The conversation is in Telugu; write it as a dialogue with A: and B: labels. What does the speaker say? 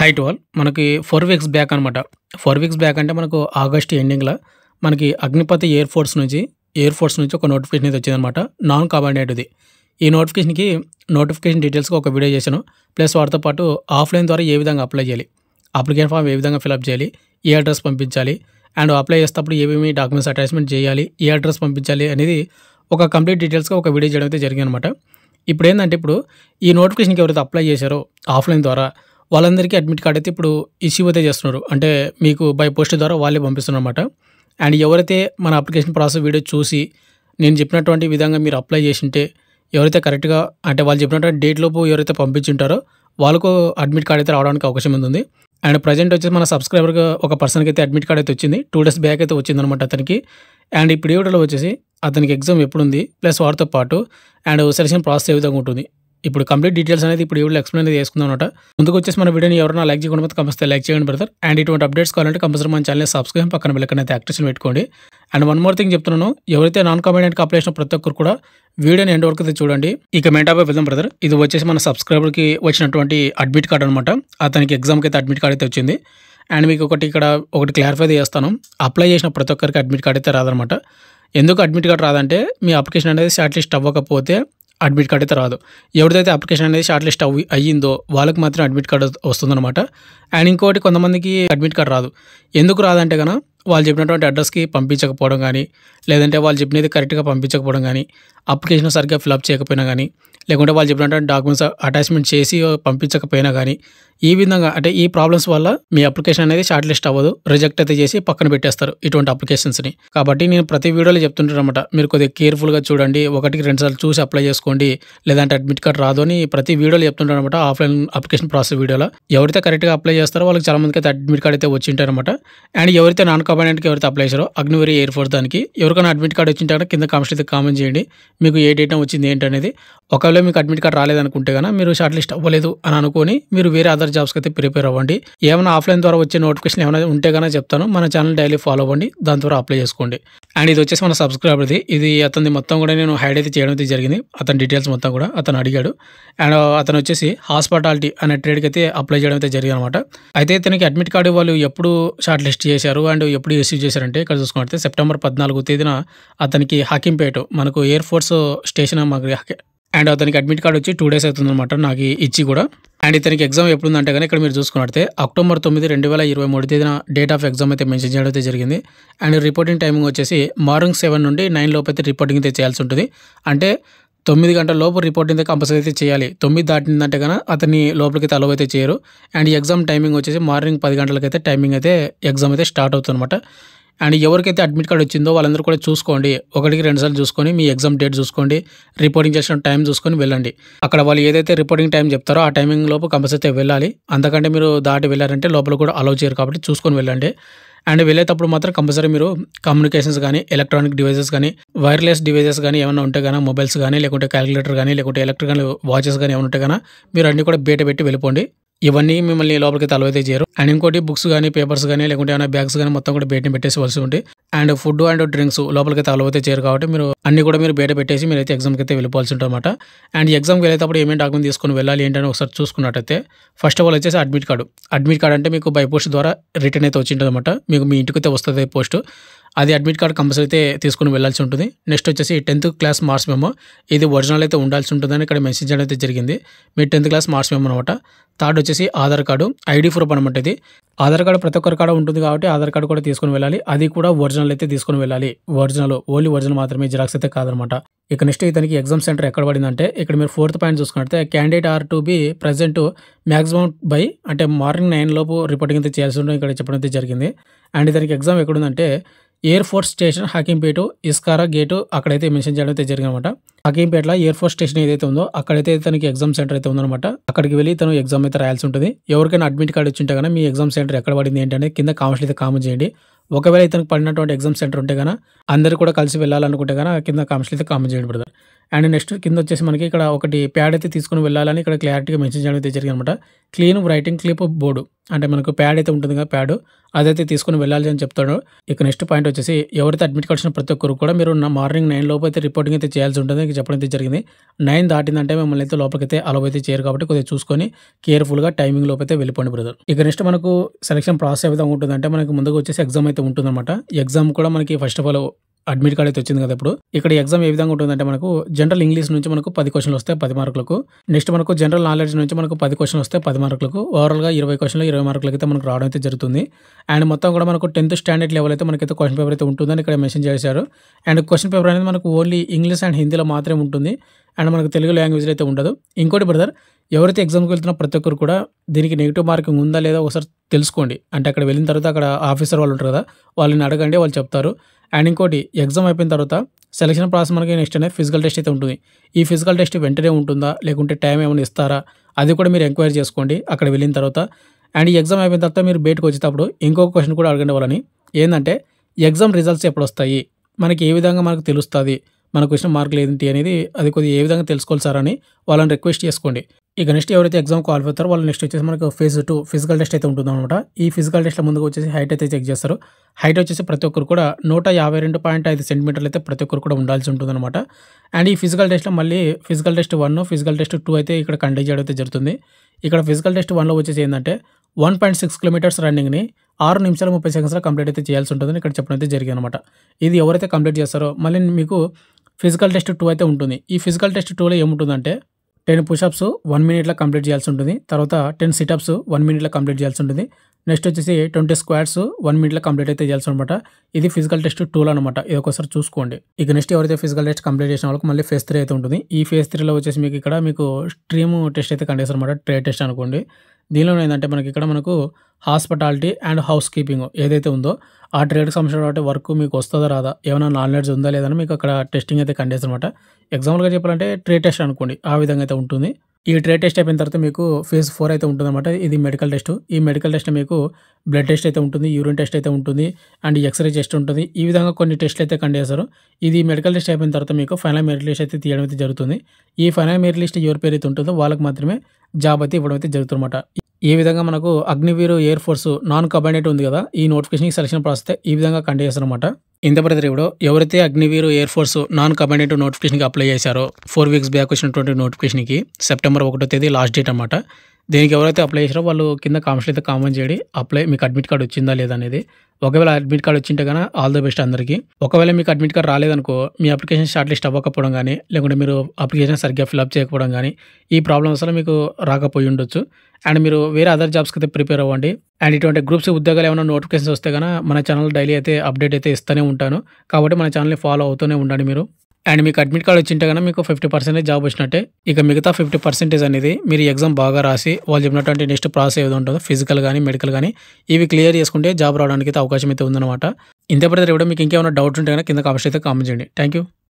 A: హైట్ వాల్ మనకి ఫోర్ వీక్స్ బ్యాక్ అనమాట ఫోర్ వీక్స్ బ్యాక్ అంటే మనకు ఆగస్ట్ ఎండింగ్లో మనకి అగ్నిపతి ఎయిర్ ఫోర్స్ నుంచి ఎయిర్ ఫోర్స్ నుంచి ఒక నోటిఫికేషన్ అయితే వచ్చిందనమాట నాన్ కమాండేట్ది ఈ నోటిఫికేషన్కి నోటిఫికేషన్ డీటెయిల్స్కి ఒక వీడియో చేశాను ప్లస్ వాటితో పాటు ఆఫ్లైన్ ద్వారా ఏ విధంగా అప్లై చేయాలి అప్లికేషన్ ఫామ్ ఏ విధంగా ఫిలప్ చేయాలి ఏ అడ్రస్ పంపించాలి అండ్ అప్లై చేసేటప్పుడు ఏమేమి డాక్యుమెంట్స్ అటాచ్మెంట్ చేయాలి ఏ అడ్రస్ పంపించాలి అనేది ఒక కంప్లీట్ డీటెయిల్స్గా ఒక వీడియో చేయడం అయితే జరిగిందనమాట ఇప్పుడు ఏంటంటే ఇప్పుడు ఈ నోటిఫికేషన్కి ఎవరైతే అప్లై చేశారో ఆఫ్లైన్ ద్వారా వాళ్ళందరికీ అడ్మిట్ కార్డ్ అయితే ఇప్పుడు ఇష్యూ అయితే చేస్తున్నారు అంటే మీకు బై పోస్ట్ ద్వారా వాళ్ళే పంపిస్తున్నారు అనమాట అండ్ ఎవరైతే మన అప్లికేషన్ ప్రాసెస్ వీడియో చూసి నేను చెప్పినటువంటి విధంగా మీరు అప్లై చేసింటే ఎవరైతే కరెక్ట్గా అంటే వాళ్ళు చెప్పినటువంటి డేట్ లోపు ఎవరైతే పంపించుంటారో వాళ్ళకు అడ్మిట్ కార్డ్ అయితే రావడానికి అవకాశం ఉంది అండ్ ప్రజెంట్ వచ్చేసి మన సబ్స్క్రైబర్గా ఒక పర్సన్కి అయితే అడ్మిట్ కార్డ్ అయితే వచ్చింది టూ డేస్ బ్యాక్ అయితే వచ్చింది అనమాట అతనికి అండ్ ఇప్పుడు వీడియోలో వచ్చేసి అతనికి ఎగ్జామ్ ఎప్పుడు ఉంది ప్లస్ వాటితో పాటు అండ్ సెలక్షన్ ప్రాసెస్ ఏ విధంగా ఉంటుంది ఇప్పుడు కంప్లీట్ డీటెయిల్స్ అనేది ఇప్పుడు ఎవరు ఎక్స్ప్లెయిన్ అనేది చేసుకుందాం అనమాట ముందుకు వచ్చేసి మన వీడియోని ఎవరైనా లైక్ చేయకుండా పోతే కంపల్సరీ లైక్ చేయండి బ్రదర్ అండ్ ఇటువంటి అప్డేట్స్ కావాలంటే కంపల్సరీ మన ఛానల్ సబ్స్క్రైబ్ పక్కన బిల్లకన్ అయితే పెట్టుకోండి అండ్ వన్ మోర్ థింగ్ చెప్తున్నాను ఎవరైతే నాన్ కమెంట్ కాపలేషన్ ప్రతి ఒక్కరు కూడా వీడియోని ఎండ్ వరకు అయితే చూడండి కమెంట్ మెంటాపై వెళ్దాం బ్రదర్ ఇది వచ్చేసి మన సబ్స్క్రైబర్కి వచ్చినటువంటి అడ్మిట్ కార్డ్ అనమాట అతనికి ఎగ్జామ్కి అయితే అడ్మిట్ కార్డ్ అయితే వచ్చింది అండ్ మీకు ఒకటి ఇక్కడ ఒకటి క్లారిఫై చేస్తాను అప్లై చేసిన ప్రతి ఒక్కరికి అడ్మిట్ కార్డ్ అయితే రాదనమాట ఎందుకు అడ్మిట్ కార్డ్ రాదంటే మీ అప్లికేషన్ అనేది షార్ట్ లిస్ట్ అవ్వకపోతే అడ్మిట్ కార్డ్ అయితే రాదు ఎవరిదైతే అప్లికేషన్ అనేది షార్ట్ లిస్ట్ అవి అయ్యిందో వాళ్ళకి మాత్రం అడ్మిట్ కార్డ్ వస్తుందన్నమాట అండ్ ఇంకోటి కొంతమందికి అడ్మిట్ కార్డ్ రాదు ఎందుకు రాదంటే కనుక వాళ్ళు చెప్పినటువంటి అడ్రస్కి పంపించకపోవడం కానీ లేదంటే వాళ్ళు చెప్పినది కరెక్ట్గా పంపించకపోవడం కానీ అప్లికేషన్ సరిగ్గా అప్ చేయకపోయినా కానీ లేకుంటే వాళ్ళు చెప్పినటువంటి డాక్యుమెంట్స్ అటాచ్మెంట్ చేసి పంపించకపోయినా కానీ ఈ విధంగా అంటే ఈ ప్రాబ్లమ్స్ వల్ల మీ అప్లికేషన్ అనేది షార్ట్ లిస్ట్ అవ్వదు రిజెక్ట్ అయితే చేసి పక్కన పెట్టేస్తారు ఇటువంటి అప్లికేషన్స్ని కాబట్టి నేను ప్రతి వీడియోలో అనమాట మీరు కొద్దిగా కేర్ఫుల్గా చూడండి ఒకటికి రెండు సార్లు చూసి అప్లై చేసుకోండి లేదంటే అడ్మిట్ కార్డ్ రాదు అని ప్రతి వీడియోలో అనమాట ఆఫ్లైన్ అప్లికేషన్ ప్రాసెస్ వీడియోలో ఎవరైతే కరెక్ట్గా అప్లై చేస్తారో వాళ్ళకి చాలా మందికి అయితే అడ్మిట్ కార్డ్ అయితే వచ్చింటారనమాట అండ్ ఎవరైతే నాన్ కాంబినెంట్కి ఎవరైతే అప్లై చేశారో అగ్నివరి ఎయిర్ ఫోర్స్ దానికి ఎవరికైనా అడ్మిట్ కార్డ్ వచ్చింటారు కింద కామెంట్స్ అయితే కామెంట్ చేయండి మీకు ఏ డేట్ వచ్చింది ఏంటనేది ఒకవేళ మీకు అడ్మిట్ కార్డ్ రాలేదనుకుంటే కానీ మీరు షార్ట్ లిస్ట్ అవ్వలేదు అని అనుకుని మీరు వేరే అదర్ గవర్నమెంట్ జాబ్స్కి అయితే ప్రిపేర్ అవ్వండి ఏమైనా ఆఫ్లైన్ ద్వారా వచ్చే నోటిఫికేషన్ ఏమైనా ఉంటే కానీ చెప్తాను మన ఛానల్ డైలీ ఫాలో అవ్వండి దాని ద్వారా అప్లై చేసుకోండి అండ్ ఇది వచ్చేసి మన సబ్స్క్రైబర్ది ఇది అతని మొత్తం కూడా నేను హైడ్ అయితే చేయడం అయితే జరిగింది అతని డీటెయిల్స్ మొత్తం కూడా అతను అడిగాడు అండ్ అతను వచ్చేసి హాస్పిటాలిటీ అనే ట్రేడ్కి అయితే అప్లై చేయడం అయితే జరిగింది అనమాట అయితే ఇతనికి అడ్మిట్ కార్డు వాళ్ళు ఎప్పుడు షార్ట్ లిస్ట్ చేశారు అండ్ ఎప్పుడు రిసీవ్ చేశారంటే ఇక్కడ చూసుకుంటే సెప్టెంబర్ పద్నాలుగు తేదీన అతనికి హకింపేట మనకు ఎయిర్ ఫోర్స్ స్టేషన్ మాకు అండ్ అతనికి అడ్మిట్ కార్డ్ వచ్చి టూ డేస్ అవుతుందన్నమాట నాకు ఇచ్చి కూడా అండ్ ఇతనికి ఎగ్జామ్ ఎప్పుడు ఉందంటే కానీ ఇక్కడ మీరు చూసుకున్నట్టే అక్టోబర్ తొమ్మిది రెండు వేల ఇరవై మూడు తేదీన డేట్ ఆఫ్ ఎగ్జామ్ అయితే మెన్షన్ చేయడం అయితే జరిగింది అండ్ రిపోర్టింగ్ టైమింగ్ వచ్చేసి మార్నింగ్ సెవెన్ నుండి నైన్ లోపు అయితే రిపోర్టింగ్ అయితే చేయాల్సి ఉంటుంది అంటే తొమ్మిది గంటల లోపు రిపోర్టింగ్ అయితే కంపల్సరీ అయితే చేయాలి తొమ్మిది దాటిందంటే కన్నా అతని లోపలికి అలవ్ అయితే చేయరు అండ్ ఎగ్జామ్ టైమింగ్ వచ్చేసి మార్నింగ్ పది గంటలకైతే టైమింగ్ అయితే ఎగ్జామ్ అయితే స్టార్ట్ అవుతుంది అనమాట అండ్ ఎవరికైతే అడ్మిట్ కార్డ్ వచ్చిందో వాళ్ళందరూ కూడా చూసుకోండి ఒకటికి రెండుసార్లు చూసుకొని మీ ఎగ్జామ్ డేట్ చూసుకోండి రిపోర్టింగ్ చేసిన టైం చూసుకొని వెళ్ళండి అక్కడ వాళ్ళు ఏదైతే రిపోర్టింగ్ టైం చెప్తారో ఆ టైమింగ్ లోపు కంపల్సరీ వెళ్ళాలి అందుకంటే మీరు దాటి వెళ్ళారంటే లోపల కూడా అలౌ చేయరు కాబట్టి చూసుకొని వెళ్ళండి అండ్ వెళ్ళేటప్పుడు మాత్రం కంపల్సరీ మీరు కమ్యూనికేషన్స్ కానీ ఎలక్ట్రానిక్ డివైజెస్ కానీ వైర్లెస్ డివైజెస్ కానీ ఏమైనా ఉంటే కానీ మొబైల్స్ కానీ లేకుంటే క్యాలిక్యులేటర్ కానీ లేకుంటే ఎలక్ట్రికల్ వాచెస్ కానీ ఏమైనా ఉంటే కానీ మీరు అన్నీ కూడా బయట పెట్టి వెళ్ళిపోండి ఇవన్నీ మిమ్మల్ని లోపలికి తలవైతే చేయరు అండ్ ఇంకోటి బుక్స్ కానీ పేపర్స్ కానీ లేకుంటే ఏమైనా బ్యాగ్స్ కానీ మొత్తం కూడా బయటని పెట్టేసి వలసి ఉంటే అండ్ ఫుడ్ అండ్ డ్రింక్స్ లోపలికి అయితే అలవ్ చేయరు కాబట్టి మీరు అన్ని కూడా మీరు బయట పెట్టేసి మీరు అయితే ఎగ్జామ్కి అయితే వెళ్ళిపోవాల్సి అనమాట అండ్ ఎగ్జామ్కి వెళ్ళేటప్పుడు ఏమేమి డాక్యుమెంట్ తీసుకొని వెళ్ళాలి ఏంటని ఒకసారి చూసుకున్నట్టయితే ఫస్ట్ ఆఫ్ ఆల్ వచ్చేసి అడ్మిట్ కార్డు అడ్మిట్ కార్డ్ అంటే మీకు బై పోస్ట్ ద్వారా రిటర్న్ అయితే వచ్చింటుందన్నమాట మీకు మీ ఇంటికి అయితే వస్తుంది పోస్ట్ అది అడ్మిట్ కార్డ్ కంపల్సరీ అయితే తీసుకుని వెళ్ళాల్సి ఉంటుంది నెక్స్ట్ వచ్చేసి టెన్త్ క్లాస్ మార్క్స్ మేము ఇది ఒరిజినల్ అయితే ఉండాల్సి ఉంటుందని ఇక్కడ మెసేజ్ చేయడం అయితే జరిగింది మీ టెన్త్ క్లాస్ మార్క్స్ మేము అనమాట థర్డ్ వచ్చేసి ఆధార్ కార్డు ఐడి ప్రూఫ్ అనమాట ఇది ఆధార్ కార్డు ప్రతి ఒక్కరి కాడ ఉంటుంది కాబట్టి ఆధార్ కార్డు కూడా తీసుకుని వెళ్ళాలి అది కూడా ఒరిజినల్ ఒరిజినల్ అయితే తీసుకుని వెళ్ళాలి ఒరిజినల్ ఓన్లీ ఒరిజినల్ మాత్రమే జిరాక్స్ అయితే కాదనమాట ఇక నెక్స్ట్ ఇతనికి ఎగ్జామ్ సెంటర్ ఎక్కడ పడిందంటే ఇక్కడ మీరు ఫోర్త్ పాయింట్ చూసుకుంటే candidate are to be present maximum by అంటే మార్నింగ్ నైన్ లోపు రిపోర్టింగ్ అయితే చేయాల్సి ఉండడం ఇక్కడ చెప్పడం అయితే జరిగింది అండ్ ఇతనికి ఎగ్జామ్ ఎక్కడుందంటే ఎయిర్ ఫోర్స్ స్టేషన్ హకీంపేట ఇస్కారా గేటు అక్కడైతే మెన్షన్ చేయడం అయితే జరిగిందనమాట హకీంపేటలో ఎయిర్ ఫోర్స్ స్టేషన్ ఏదైతే ఉందో అక్కడైతే తనకి ఎగ్జామ్ సెంటర్ అయితే ఉందనమాట అక్కడికి వెళ్ళి తను ఎగ్జామ్ అయితే రాయాల్సి ఉంటుంది ఎవరికైనా అడ్మిట్ కార్డు ఇచ్చింటే కానీ మీ ఎగ్జామ్ సెంటర్ ఎక్కడ పడింది ఏంటంటే కింద కామెంట్స్ అయితే కామెంట్ చేయండి ఒకవేళ ఇతనికి పడినటువంటి ఎగ్జామ్ సెంటర్ ఉంటే కనుక అందరు కూడా కలిసి వెళ్ళాలనుకుంటే కనుక కింద కామెంట్స్ అయితే కామెంట్ చేయండి బ్రదర్ అండ్ నెక్స్ట్ కింద వచ్చేసి మనకి ఇక్కడ ఒకటి ప్యాడ్ అయితే తీసుకుని వెళ్ళాలని ఇక్కడ క్లారిటీగా మెన్షన్ చేయడం అయితే జరిగింది అనమాట క్లీన్ రైటింగ్ క్లిప్ బోర్డు అంటే మనకు ప్యాడ్ అయితే ఉంటుంది కదా ప్యాడ్ అదైతే తీసుకుని వెళ్ళాలి అని చెప్తాడు ఇక నెక్స్ట్ పాయింట్ వచ్చేసి ఎవరైతే అడ్మిట్ కావాల్సిన ప్రతి ఒక్కరు కూడా మీరు మార్నింగ్ నైన్ లోపు అయితే రిపోర్టింగ్ అయితే చేయాల్సి ఉంటుంది చెప్పడం అయితే జరిగింది నైన్ దాటిందంటే మిమ్మల్ని అయితే అయితే అలవ్ అయితే చేయరు కాబట్టి కొద్దిగా చూసుకొని కేర్ఫుల్గా టైమింగ్ లోపు అయితే వెళ్ళిపోండి బ్రదర్ ఇక నెక్స్ట్ మనకు సెలక్షన్ ప్రాసెస్ ఏ విధంగా ఉంటుందంటే మనకు ముందుకు వచ్చేసి ఎగ్జామ్ అయితే ఉంటుందన్నమాట ఎగ్జామ్ కూడా మనకి first of all admit card అయితే వచ్చింది కదా ఇప్పుడు ఇక్కడ ఎగ్జామ్ ఏ విధంగా ఉంటుందంటే మనకు జనరల్ ఇంగ్లీష్ నుంచి మనకు పది క్వశ్చన్లు వస్తాయి పది మార్కులకు నెక్స్ట్ మనకు జనరల్ నాలెడ్జ్ నుంచి మనకు పది క్వశ్చన్లు వస్తాయి పది మార్కులకు ఓవరాల్గా ఇరవై క్వశ్చన్లు ఇరవై మార్కులకి అయితే మనకు రావడం అయితే జరుగుతుంది అండ్ మొత్తం కూడా మనకు టెన్త్ స్టాండర్డ్ లెవెల్ అయితే మనకైతే క్వశ్చన్ పేపర్ అయితే ఉంటుందని ఇక్కడ మెన్షన్ చేశారు అండ్ క్వశ్చన్ పేపర్ అనేది మనకు ఓన్లీ ఇంగ్లీష్ అండ్ హిందీలో మాత్రమే ఉంటుంది అండ్ మనకు తెలుగు లాంగ్వేజ్లో అయితే ఉండదు ఇంకోటి బ్రదర్ ఎవరైతే ఎగ్జామ్కి వెళ్తున్న ప్రతి ఒక్కరు కూడా దీనికి నెగిటివ్ మార్కింగ్ ఉందా లేదా ఒకసారి తెలుసుకోండి అంటే అక్కడ వెళ్ళిన తర్వాత అక్కడ ఆఫీసర్ వాళ్ళు ఉంటారు కదా వాళ్ళని అడగండి వాళ్ళు చెప్తారు అండ్ ఇంకోటి ఎగ్జామ్ అయిపోయిన తర్వాత సెలక్షన్ ప్రాసెస్ మనకి నెక్స్ట్ అనేది ఫిజికల్ టెస్ట్ అయితే ఉంటుంది ఈ ఫిజికల్ టెస్ట్ వెంటనే ఉంటుందా లేకుంటే టైం ఏమైనా ఇస్తారా అది కూడా మీరు ఎంక్వైరీ చేసుకోండి అక్కడ వెళ్ళిన తర్వాత అండ్ ఈ ఎగ్జామ్ అయిపోయిన తర్వాత మీరు బయటకు వచ్చేటప్పుడు ఇంకో క్వశ్చన్ కూడా అడగండి వాళ్ళని ఏంటంటే ఎగ్జామ్ రిజల్ట్స్ ఎప్పుడు వస్తాయి మనకి ఏ విధంగా మనకు తెలుస్తుంది మనకు వచ్చిన మార్కులు ఏంటి అనేది అది కొద్దిగా ఏ విధంగా తెలుసుకోవాలి సార్ అని వాళ్ళని రిక్వెస్ట్ చేసుకోండి ఇక నెక్స్ట్ ఎవరైతే ఎగ్జామ్ క్వాలిఫై అవుతారో వాళ్ళు నెక్స్ట్ వచ్చేసి మనకు ఫేజ్ టూ ఫిజికల్ టెస్ట్ అయితే ఉంటుందన్నమాట ఈ ఫిజికల్ టెస్ట్లో ముందుకు వచ్చేసి హైట్ అయితే చెక్ చేస్తారు హైట్ వచ్చేసి ప్రతి ఒక్కరు కూడా నూట యాభై రెండు పాయింట్ ఐదు సెంటీమీటర్లు అయితే ప్రతి ఒక్కరు కూడా ఉండాల్సి ఉంటుంది అనమాట అండ్ ఈ ఫిజికల్ టెస్ట్లో మళ్ళీ physical test one physical test two అయితే ఇక్కడ కండక్ట్ చేయడం అయితే జరుగుతుంది ఇక్కడ ఫిజికల్ టెస్ట్ వన్లో వచ్చేసి ఏంటంటే వన్ పాయింట్ సిక్స్ కిలోమీటర్స్ రన్నింగ్ని ఆరు నిమిషాలు ముప్పై సెకండ్స్లో కంప్లీట్ అయితే చేయాల్సి ఉంటుందని ఇక్కడ చెప్పడం అయితే జరిగింది అనమాట ఇది ఎవరైతే కంప్లీట్ చేస్తారో మళ్ళీ మీకు ఫిజికల్ టెస్ట్ టూ అయితే ఉంటుంది ఈ ఫిజికల్ టెస్ట్ టూలో ఏముంటుందంటే టెన్ పుషప్స్ వన్ మినిట్లో కంప్లీట్ చేయాల్సి ఉంటుంది తర్వాత టెన్ సిటప్స్ వన్ మినిట్లో కంప్లీట్ చేయాల్సి ఉంటుంది నెక్స్ట్ వచ్చేసి ట్వంటీ స్క్వాడ్స్ వన్ మినిట్లో కంప్లీట్ అయితే చేయాల్సి అనమాట ఇది ఫిజికల్ టెస్ట్ టూల్ అనమాట ఇది ఒకసారి చూసుకోండి ఇక నెక్స్ట్ ఎవరైతే ఫిజికల్ టెస్ట్ కంప్లీట్ చేసిన వాళ్ళకి మళ్ళీ ఫేస్ త్రీ అయితే ఉంటుంది ఈ ఫేస్ త్రీలో వచ్చేసి మీకు ఇక్కడ మీకు స్ట్రీమ్ టెస్ట్ అయితే కండేస్తారు అనమాట ట్రే టెస్ట్ అనుకోండి దీనిలో ఏంటంటే మనకి ఇక్కడ మనకు హాస్పిటాలిటీ అండ్ హౌస్ కీపింగ్ ఏదైతే ఉందో ఆ ట్రేడ్కి సంబంధించిన వర్క్ మీకు వస్తుందా రాదా ఏమైనా నాలెడ్జ్ ఉందా లేదని మీకు అక్కడ టెస్టింగ్ అయితే కండేస్ అనమాట ఎగ్జాంపుల్గా చెప్పాలంటే ట్రేడ్ టెస్ట్ అనుకోండి ఆ విధంగా అయితే ఉంటుంది ఈ ట్రే టెస్ట్ అయిపోయిన తర్వాత మీకు ఫేజ్ ఫోర్ అయితే ఉంటుందన్నమాట ఇది మెడికల్ టెస్ట్ ఈ మెడికల్ టెస్ట్ మీకు బ్లడ్ టెస్ట్ అయితే ఉంటుంది యూరిన్ టెస్ట్ అయితే ఉంటుంది అండ్ ఎక్స్రే టెస్ట్ ఉంటుంది ఈ విధంగా కొన్ని టెస్ట్లు అయితే కండి చేస్తారు ఇది మెడికల్ టెస్ట్ అయిపోయిన తర్వాత మీకు ఫైనల్ మెరిట్ లిస్ట్ అయితే తీయడం అయితే జరుగుతుంది ఈ ఫైనల్ మెరిట్ లిస్ట్ ఎవరి పేరు అయితే ఉంటుందో వాళ్ళకి మాత్రమే జాబ్ అయితే ఇవ్వడం అయితే జరుగుతుందన్నమాట ఈ విధంగా మనకు Agniveer air force non combatant ఉంది కదా ఈ నోటిఫికేషన్కి సెలక్షన్ ప్రాసెస్ ఈ విధంగా కండక్ట్ చేస్తారన్నమాట ఇంత ఎవరైతే Agniveer air force non commandant నోటిఫికేషన్కి అప్లై చేశారో ఫోర్ వీక్స్ బ్యాక్ వచ్చినటువంటి నోటిఫికేషన్కి సెప్టెంబర్ ఒకటో తేదీ లాస్ట్ డేట్ అనమాట దీనికి ఎవరైతే అప్లై చేసారో వాళ్ళు కింద కామెంట్స్ అయితే కామెంట్ చేయండి అప్లై మీకు అడ్మిట్ కార్డ్ వచ్చిందా లేదా అనేది ఒకవేళ అడ్మిట్ కార్డ్ వచ్చింటే కానీ ఆల్ ద బెస్ట్ అందరికీ ఒకవేళ మీకు అడ్మిట్ కార్డ్ రాలేదనుకో మీ అప్లికేషన్ షార్ట్ లిస్ట్ అవ్వకపోవడం కానీ లేకుంటే మీరు అప్లికేషన్ సరిగ్గా ఫిల్అప్ చేయకపోవడం కానీ ఈ ప్రాబ్లమ్స్ వల్ల మీకు రాకపోయి ఉండొచ్చు అండ్ మీరు వేరే అదర్ జాబ్స్కి అయితే ప్రిపేర్ అవ్వండి అండ్ ఇటువంటి గ్రూప్స్ ఉద్యోగాలు ఏమైనా నోటిఫికేషన్స్ వస్తే కానీ మన ఛానల్ డైలీ అయితే అప్డేట్ అయితే ఇస్తూనే ఉంటాను కాబట్టి మన ఛానల్ని ఫాలో అవుతూనే ఉండండి మీరు అండ్ మీకు అడ్మిట్ కార్డ్ వచ్చింటే కనుక మీకు ఫిఫ్టీ పర్సెంటేజ్ జాబ్ వచ్చినట్టే ఇక మిగతా ఫిఫ్టీ పర్సెంటేజ్ అనేది మీరు ఎగ్జామ్ బాగా రాసి వాళ్ళు చెప్పినటువంటి నెక్స్ట్ ప్రాసెస్ ఏదో ఉంటుందో ఫిజికల్ కానీ మెడికల్ కానీ ఇవి క్లియర్ చేసుకుంటే జాబ్ రావడానికి అయితే అవకాశం అయితే ఉందన్నమాట ఇంత పడితే ఇవ్వడం మీకు ఇంకేమైనా డౌట్ ఉంటే కనుక కింద కామెంట్స్ అయితే కామెంట్ చేయండి థ్యాంక్ యూ